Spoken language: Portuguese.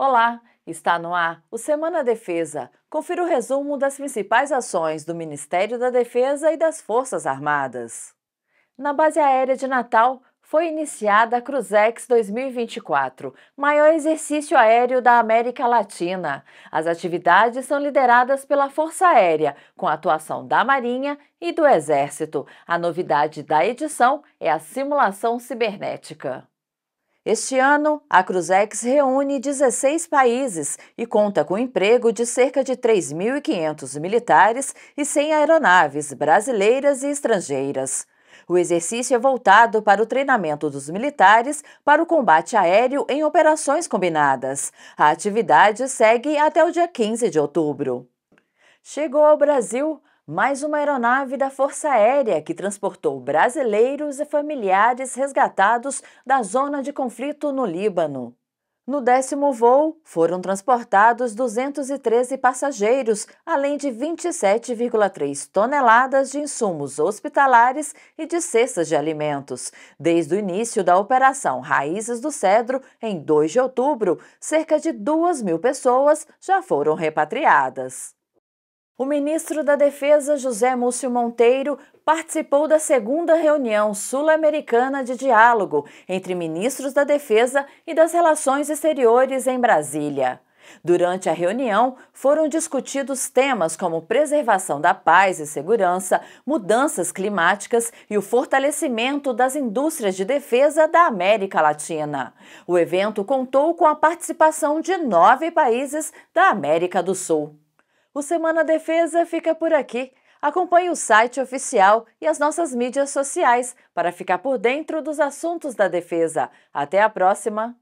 Olá, está no ar o Semana Defesa. Confira o resumo das principais ações do Ministério da Defesa e das Forças Armadas. Na Base Aérea de Natal, foi iniciada a Cruzex 2024, maior exercício aéreo da América Latina. As atividades são lideradas pela Força Aérea, com a atuação da Marinha e do Exército. A novidade da edição é a simulação cibernética. Este ano, a Cruzex reúne 16 países e conta com emprego de cerca de 3.500 militares e 100 aeronaves brasileiras e estrangeiras. O exercício é voltado para o treinamento dos militares para o combate aéreo em operações combinadas. A atividade segue até o dia 15 de outubro. Chegou ao Brasil mais uma aeronave da Força Aérea que transportou brasileiros e familiares resgatados da zona de conflito no Líbano. No décimo voo, foram transportados 213 passageiros, além de 27,3 toneladas de insumos hospitalares e de cestas de alimentos. Desde o início da Operação Raízes do Cedro, em 2 de outubro, cerca de 2 mil pessoas já foram repatriadas. O ministro da Defesa, José Múcio Monteiro, participou da segunda reunião sul-americana de diálogo entre ministros da Defesa e das Relações Exteriores em Brasília. Durante a reunião, foram discutidos temas como preservação da paz e segurança, mudanças climáticas e o fortalecimento das indústrias de defesa da América Latina. O evento contou com a participação de nove países da América do Sul. O Semana Defesa fica por aqui. Acompanhe o site oficial e as nossas mídias sociais para ficar por dentro dos assuntos da defesa. Até a próxima!